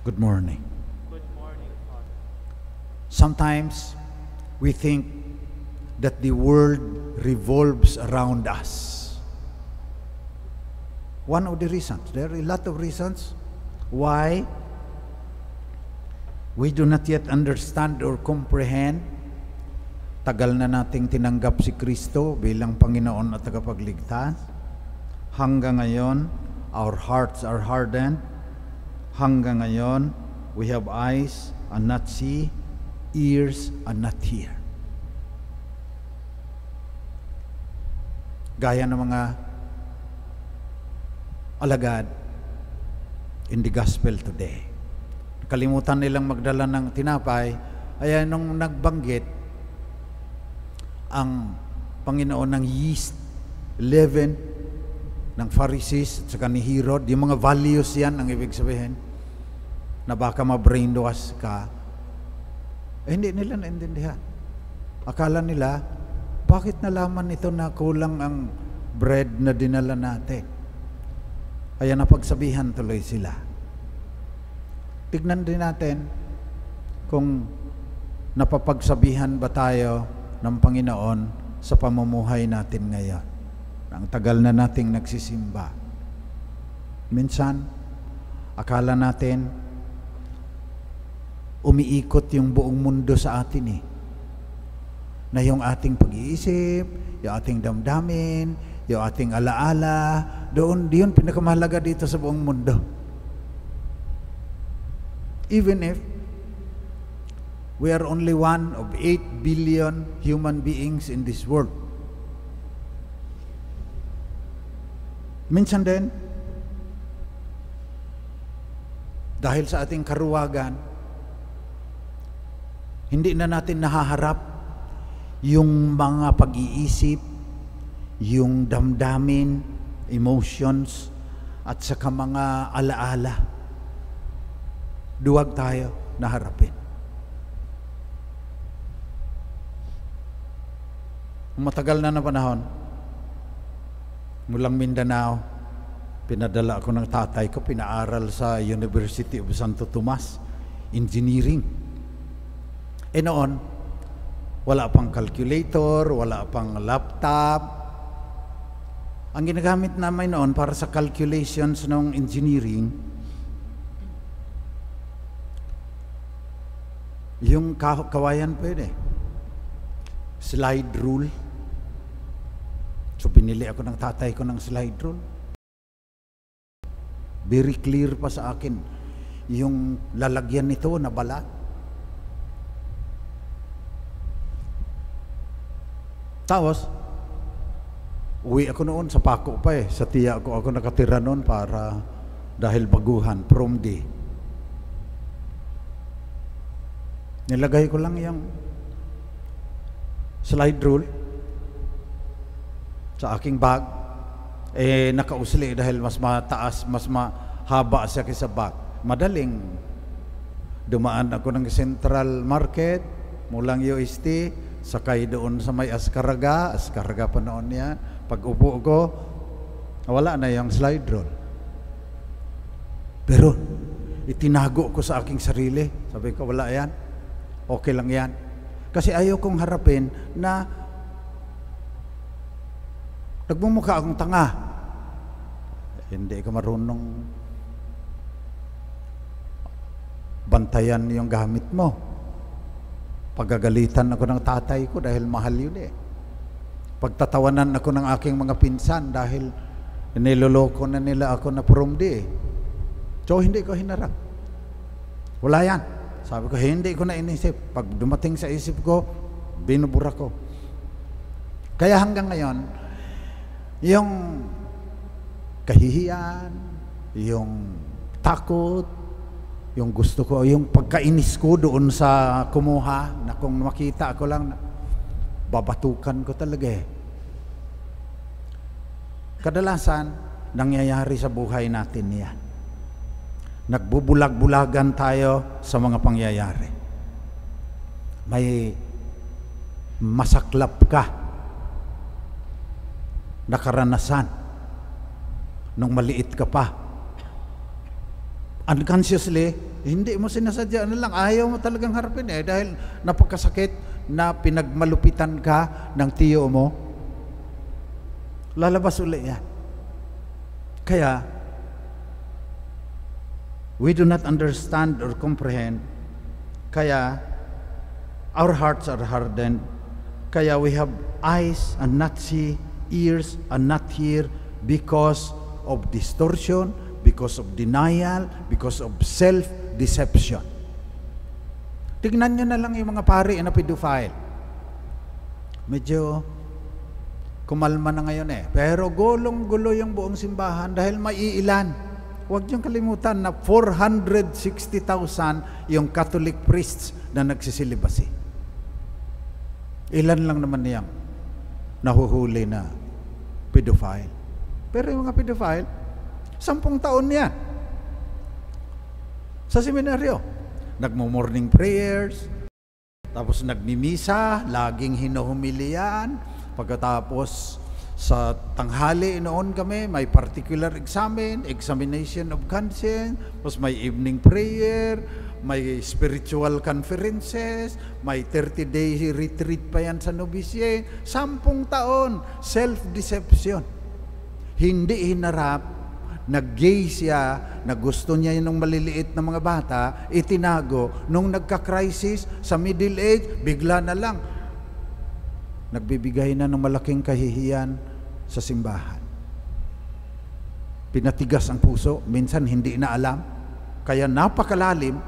Good morning. Good morning, Father. Sometimes we think that the world revolves around us. One of the reasons, there are a lot of reasons why we do not yet understand or comprehend. Tagal na nating tinanggap si Kristo bilang Panginoon at tagapagligtas. Hanggang ngayon, our hearts are hardened Hanggang ngayon, we have eyes and not see, ears and not hear. Gaya ng mga alagad in the gospel today. Kalimutan nilang magdala ng tinapay. ay nung nagbanggit ang Panginoon ng yeast, leaven, ng Pharisees at saka ni Herod, yung mga values yan ang ibig sabihin na baka ma-brainwash ka, eh, hindi nila naintindihan. Akala nila, bakit nalaman ito na kulang ang bread na dinala natin? Kaya napagsabihan tuloy sila. Tignan din natin kung napapagsabihan ba tayo ng Panginoon sa pamumuhay natin ngayon. Ang tagal na nating nagsisimba. Minsan, akala natin, umiikot yung buong mundo sa atin eh. Na yung ating pag-iisip, yung ating damdamin, yung ating alaala, doon, yun pinakamahalaga dito sa buong mundo. Even if we are only one of 8 billion human beings in this world, Minsan din, dahil sa ating karuwagan, hindi na natin nahaharap yung mga pag-iisip, yung damdamin, emotions, at saka mga alaala. Duwag tayo na harapin. Matagal na na panahon, mulang Mindanao. Pinadala ako ng tatay ko, pinaaral sa University of Santo Tomas, engineering. E noon, wala pang calculator, wala pang laptop. Ang ginagamit namin noon para sa calculations ng engineering, yung kawayan pwede. Slide rule So pinili ako ng tatay ko ng slide rule. Very clear pa sa akin yung lalagyan nito na balat. Tapos, uwi ako noon sa pako pa eh. Sa tiya ko ako nakatira noon para dahil baguhan, prom day. Nilagay ko lang yung slide rule sa aking bag, eh nakausli dahil mas mataas, mas mahaba siya kaysa bag. Madaling dumaan ako ng Central Market, mulang UST, sakay doon sa may Askaraga, Askaraga pa noon niya. Pag upo ko, wala na yung slide roll. Pero itinago ko sa aking sarili. Sabi ko, wala yan. Okay lang yan. Kasi ayaw kong harapin na Nagmumukha akong tanga. Hindi ka marunong bantayan yung gamit mo. Pagagalitan ako ng tatay ko dahil mahal yun eh. Pagtatawanan ako ng aking mga pinsan dahil niloloko na nila ako na purumdi eh. So hindi ko hinarap. Wala yan. Sabi ko, hindi ko na inisip. Pag dumating sa isip ko, binubura ko. Kaya hanggang ngayon, yung kahihiyan, yung takot, yung gusto ko, yung pagkainis ko doon sa kumuha, na kung makita ako lang, babatukan ko talaga eh. Kadalasan, nangyayari sa buhay natin yan. Nagbubulag-bulagan tayo sa mga pangyayari. May masaklap ka nakaranasan nung maliit ka pa. Unconsciously, hindi mo sinasadya na lang. Ayaw mo talagang harapin eh dahil napakasakit na pinagmalupitan ka ng tiyo mo. Lalabas ulit yan. Kaya, we do not understand or comprehend. Kaya, our hearts are hardened. Kaya we have eyes and not see ears are not here because of distortion, because of denial, because of self-deception. Tignan nyo na lang yung mga pari na pedophile. Medyo kumalma na ngayon eh. Pero gulong-gulo yung buong simbahan dahil maiilan. Huwag niyong kalimutan na 460,000 yung Catholic priests na nagsisilibasi. Ilan lang naman niyang nahuhuli na pedophile. Pero yung mga pedophile, sampung taon yan. Sa seminaryo, nagmo-morning prayers, tapos nagmimisa, laging hinuhumilian, pagkatapos sa tanghali noon kami, may particular examen, examination of conscience, tapos may evening prayer, may spiritual conferences, may 30-day retreat pa yan sa nobisye, sampung taon, self-deception. Hindi hinarap, nag-gay siya, na gusto niya yung maliliit na mga bata, itinago. Nung nagka-crisis, sa middle age, bigla na lang, nagbibigay na ng malaking kahihiyan sa simbahan. Pinatigas ang puso, minsan hindi na alam, kaya napakalalim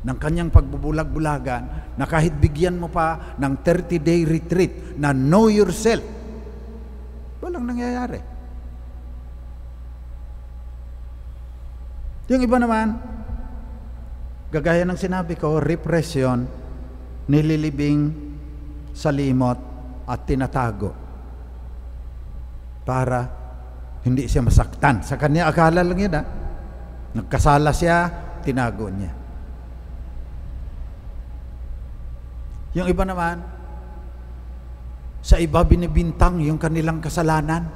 ng kanyang pagbubulag-bulagan na kahit bigyan mo pa ng 30-day retreat na know yourself, walang nangyayari. Yung iba naman, gagaya ng sinabi ko, repression, nililibing sa limot at tinatago para hindi siya masaktan. Sa kanya, akala lang yun ha. Ah. Nagkasala siya, tinago niya. Yung iba naman, sa iba binibintang yung kanilang kasalanan.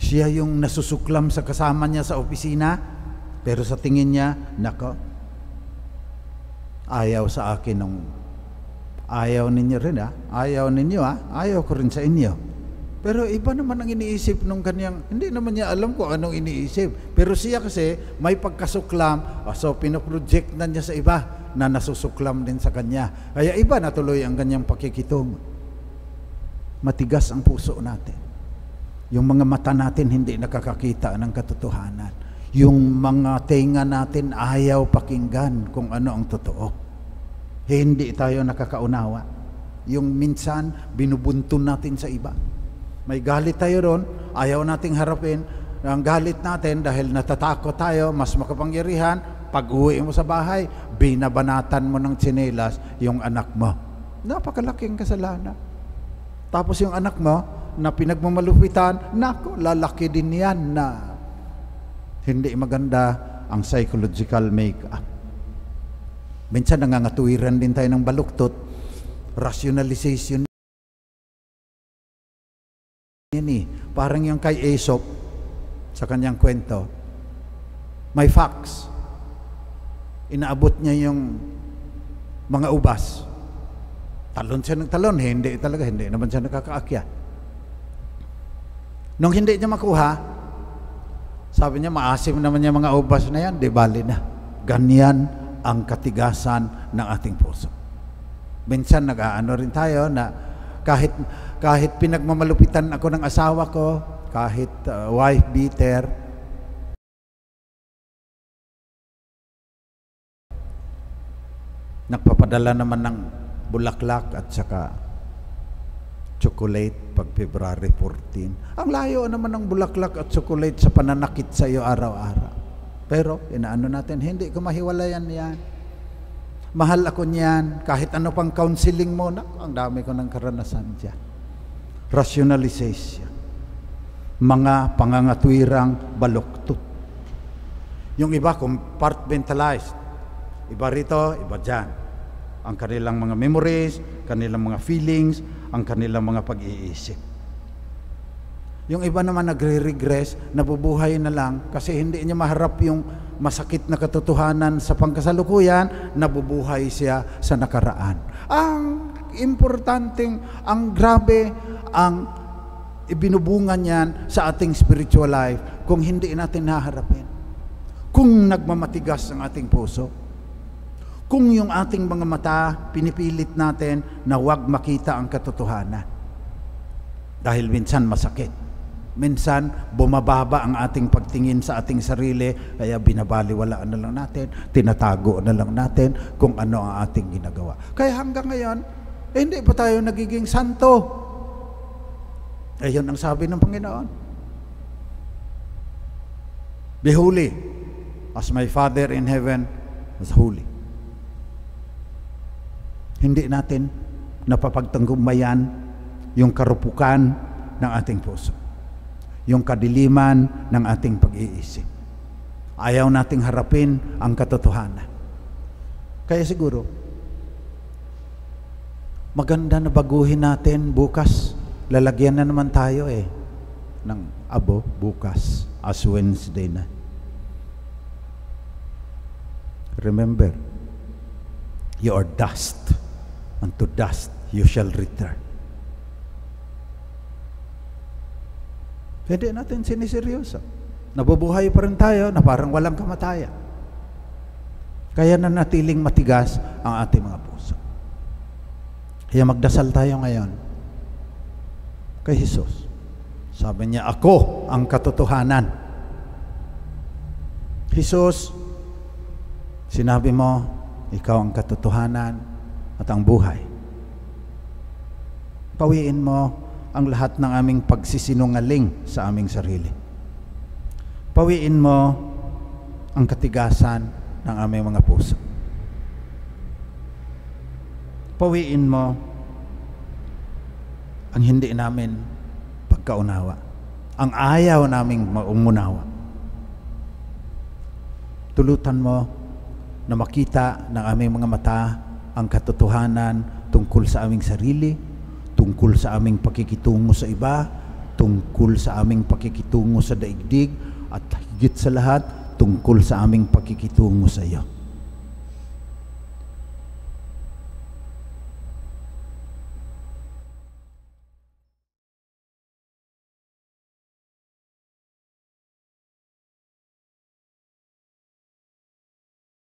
Siya yung nasusuklam sa kasama niya sa opisina, pero sa tingin niya, nako, ayaw sa akin ng ayaw ninyo rin ah, ayaw ninyo ah, ayaw ko rin sa inyo. Pero iba naman ang iniisip nung kanyang, hindi naman niya alam kung anong iniisip. Pero siya kasi may pagkasuklam, ah, so pinoproject na niya sa iba na nasusuklam din sa kanya. Kaya iba na tuloy ang kanyang pakikitong. Matigas ang puso natin. Yung mga mata natin hindi nakakakita ng katotohanan. Yung mga tenga natin ayaw pakinggan kung ano ang totoo. Hindi tayo nakakaunawa. Yung minsan binubuntun natin sa iba may galit tayo ron, ayaw nating harapin. Ang galit natin dahil natatakot tayo, mas makapangyarihan, pag uwi mo sa bahay, binabanatan mo ng tsinelas yung anak mo. Napakalaking kasalanan. Tapos yung anak mo, na pinagmamalupitan, nako, lalaki din yan na hindi maganda ang psychological makeup. Minsan nangangatuwiran din tayo ng baluktot, rationalization yan eh. Parang yung kay Aesop sa kanyang kwento. May facts. Inaabot niya yung mga ubas. Talon siya ng talon. Eh, hindi talaga. Hindi naman siya nakakaakyat. Nung hindi niya makuha, sabi niya, maasim naman niya mga ubas na yan. Di bali na. Ganyan ang katigasan ng ating puso. Minsan nag-aano rin tayo na kahit kahit pinagmamalupitan ako ng asawa ko, kahit uh, wife beater, nagpapadala naman ng bulaklak at saka chocolate pag February 14. Ang layo naman ng bulaklak at chocolate sa pananakit sa iyo araw-araw. Pero inaano natin, hindi ko mahiwalayan yan. Mahal ako niyan. Kahit ano pang counseling mo, na, ang dami ko ng karanasan dyan. Rationalization. Mga pangangatwirang baluktot. Yung iba, compartmentalized. Iba rito, iba dyan. Ang kanilang mga memories, kanilang mga feelings, ang kanilang mga pag-iisip. Yung iba naman nagre-regress, nabubuhay na lang kasi hindi niya maharap yung masakit na katotohanan sa pangkasalukuyan, nabubuhay siya sa nakaraan. Ang importanteng, ang grabe, ang ibinubungan niyan sa ating spiritual life kung hindi natin haharapin. Kung nagmamatigas ang ating puso. Kung yung ating mga mata, pinipilit natin na wag makita ang katotohanan. Dahil minsan masakit minsan bumababa ang ating pagtingin sa ating sarili kaya binabaliwalaan na lang natin tinatago na lang natin kung ano ang ating ginagawa kaya hanggang ngayon eh, hindi pa tayo nagiging santo eh yun ang sabi ng Panginoon be holy as my Father in heaven is holy hindi natin napapagtanggumayan yung karupukan ng ating puso yung kadiliman ng ating pag-iisip. Ayaw nating harapin ang katotohanan. Kaya siguro, maganda na baguhin natin bukas. Lalagyan na naman tayo eh ng abo bukas as Wednesday na. Remember, you are dust, and to dust you shall return. Hindi natin siniseryoso. Nabubuhay pa rin tayo na parang walang kamatayan. Kaya nanatiling matigas ang ating mga puso. Kaya magdasal tayo ngayon kay Jesus. Sabi niya, ako ang katotohanan. Jesus, sinabi mo, ikaw ang katotohanan at ang buhay. Pawiin mo ang lahat ng aming pagsisinungaling sa aming sarili. Pawiin mo ang katigasan ng aming mga puso. Pawiin mo ang hindi namin pagkaunawa, ang ayaw naming maumunawa. Tulutan mo na makita ng aming mga mata ang katotohanan tungkol sa aming sarili, tungkol sa aming pakikitungo sa iba, tungkol sa aming pakikitungo sa daigdig, at higit sa lahat, tungkol sa aming pakikitungo sa iyo.